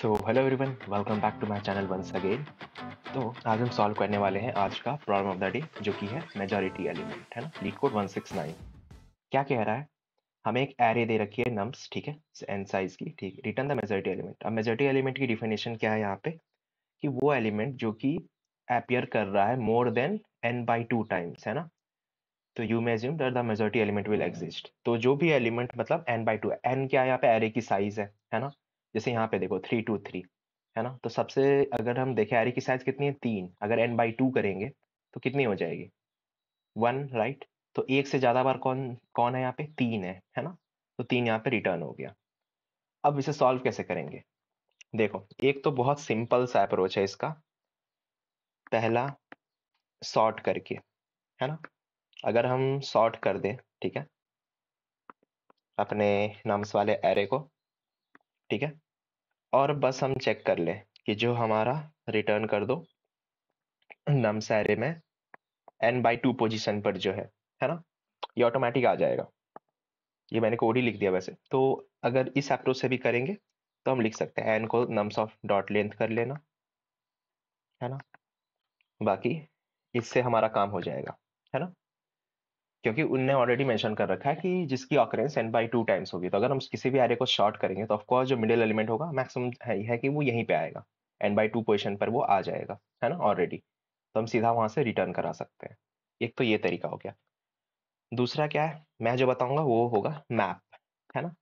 So hello everyone welcome back to my channel once again तो आज हम solve करने वाले हैं आज का प्रॉब्लम ऑफ द डे जो कि है मेजॉरिटी एलिमेंट है ना लीड कोड 169 क्या कह रहा है हमें एक एरे दे रखी है नम्स ठीक है एन साइज की ठीक है रिटर्न द मेजॉरिटी एलिमेंट अब मेजॉरिटी एलिमेंट की डिफिनेशन क्या है यहाँ पे कि वो एलिमेंट जो कि अपियर कर रहा है more than n by two times है ना तो you may assume that the majority element will exist तो जो भी एलिमेंट मतलब एन बाई टू एन क्या है यहाँ पे एरे की साइज है है ना जैसे यहाँ पे देखो थ्री टू थ्री है ना तो सबसे अगर हम देखें एरे की साइज कितनी है तीन अगर एन बाई टू करेंगे तो कितनी हो जाएगी वन राइट तो एक से ज़्यादा बार कौन कौन है यहाँ पे तीन है है ना तो तीन यहाँ पे रिटर्न हो गया अब इसे सॉल्व कैसे करेंगे देखो एक तो बहुत सिंपल सा अप्रोच है इसका पहला सॉर्ट करके है ना अगर हम सॉर्ट कर दें ठीक है अपने नम्स वाले एरे को ठीक है और बस हम चेक कर लें कि जो हमारा रिटर्न कर दो नम सारे में एन बाई टू पोजिशन पर जो है है ना ये ऑटोमेटिक आ जाएगा ये मैंने कोड ही लिख दिया वैसे तो अगर इस अप्रोच से भी करेंगे तो हम लिख सकते हैं एन को नम्स ऑफ डॉट लेंथ कर लेना है ना बाकी इससे हमारा काम हो जाएगा है ना क्योंकि उनने ऑलरेडी मेंशन कर रखा है कि जिसकी occurrence n by two times होगी तो अगर हम किसी भी एरे को शॉर्ट करेंगे तो ऑफकोर्स जो मिडिल एलिमेंट होगा मैक्सिमम है, है कि वो यहीं पे आएगा एन बाई टू पोजिशन पर वो आ जाएगा है ना ऑलरेडी तो हम सीधा वहाँ से रिटर्न करा सकते हैं एक तो ये तरीका हो गया दूसरा क्या है मैं जो बताऊंगा वो होगा मैप है ना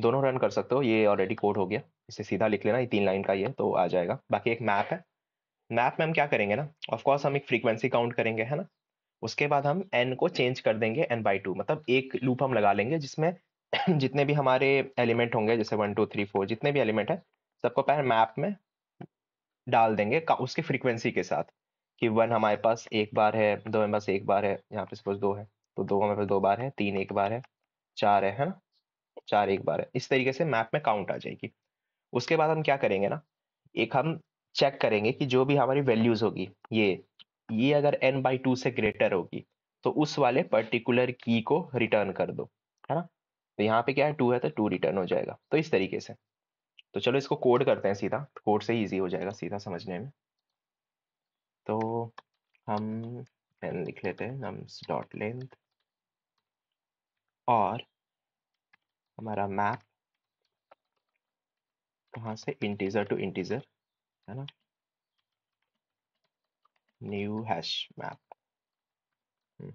दोनों रन कर सकते हो ये ऑलरेडी कोड हो गया इसे सीधा लिख लेना ये तीन लाइन का ये तो आ जाएगा बाकी एक मैप है मैप में हम क्या करेंगे ना ऑफकोर्स हम एक फ्रीक्वेंसी काउंट करेंगे है ना उसके बाद हम एन को चेंज कर देंगे एन बाई टू मतलब एक लूप हम लगा लेंगे जिसमें जितने भी हमारे एलिमेंट होंगे जैसे वन टू थ्री फोर जितने भी एलिमेंट है सबको पहले मैप में डाल देंगे उसकी फ्रीक्वेंसी के साथ कि वन हमारे पास एक बार है दो हमारे पास एक बार है यहाँ पे सपोज दो है तो दो हमारे पास दो बार है तीन एक बार है चार है है ना चार एक बार है इस तरीके से मैप में काउंट आ जाएगी उसके बाद हम क्या करेंगे ना एक हम चेक करेंगे कि जो भी हमारी वैल्यूज होगी ये ये अगर एन बाई टू से ग्रेटर होगी तो उस वाले पर्टिकुलर की को रिटर्न कर दो है ना तो यहाँ पे क्या है टू है तो टू रिटर्न हो जाएगा तो इस तरीके से तो चलो इसको कोड करते हैं सीधा कोड से ईजी हो जाएगा सीधा समझने में तो हम एन लिख लेते हैं नम्स डॉट लेंथ और हमारा मैप कहाँ से इंटीजर टू इंटीजर है ना new hash map. Hmm.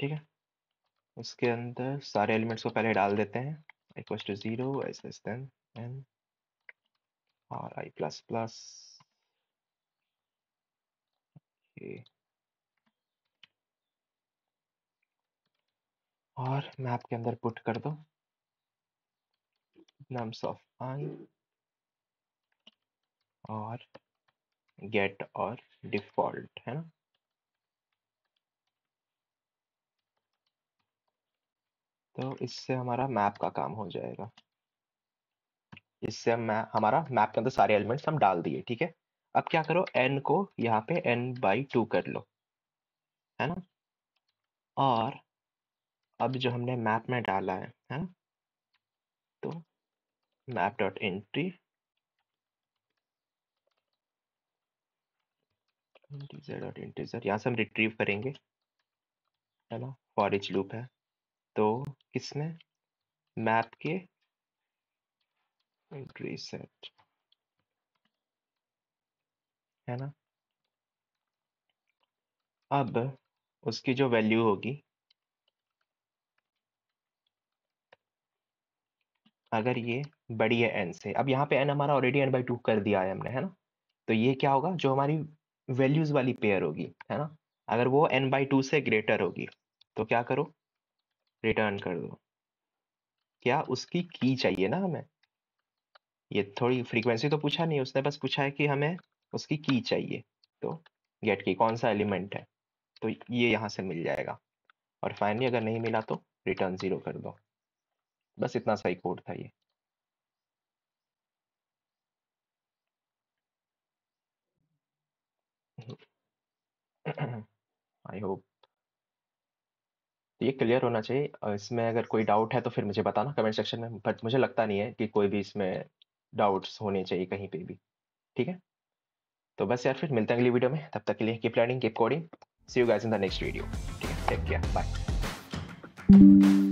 ठीक है उसके अंदर सारे एलिमेंट्स को पहले डाल देते हैं equal to zero s less than n और आई प्लस प्लस और मैप के अंदर पुट कर दो नम्स ऑफ आई और गेट और डिफॉल्ट है ना तो इससे हमारा मैप का काम हो जाएगा इससे हम हमारा मैप के अंदर सारे एलिमेंट्स हम डाल दिए ठीक है अब क्या करो एन को यहाँ पे एन बाई टू कर लो है ना और अब जो हमने मैप में डाला है है ना तो map dot entry integer dot integer यहाँ से हम रिट्रीव करेंगे है ना फॉरिज लूप है तो किसमें मैप के एंट्री सेट है ना अब उसकी जो वैल्यू होगी अगर ये बड़ी है एन से अब यहाँ पे एन हमारा ऑलरेडी एन बाई टू कर दिया है हमने है ना तो ये क्या होगा जो हमारी वैल्यूज वाली पेयर होगी है ना अगर वो एन बाई टू से ग्रेटर होगी तो क्या करो रिटर्न कर दो क्या उसकी की चाहिए ना हमें ये थोड़ी फ्रीक्वेंसी तो पूछा नहीं उसने बस पूछा है कि हमें उसकी की चाहिए तो गेट की कौन सा एलिमेंट है तो ये यहाँ से मिल जाएगा और फाइनली अगर नहीं मिला तो रिटर्न ज़ीरो कर दो बस इतना सही कोड था ये आई होप ये क्लियर होना चाहिए और इसमें अगर कोई डाउट है तो फिर मुझे बताना कमेंट सेक्शन में बट मुझे लगता नहीं है कि कोई भी इसमें डाउट्स होने चाहिए कहीं पे भी ठीक है तो बस यार फिर मिलते हैं अगली वीडियो में तब तक के लिए keep learning keep coding see you guys in the next video ठीक है टेक केयर बाय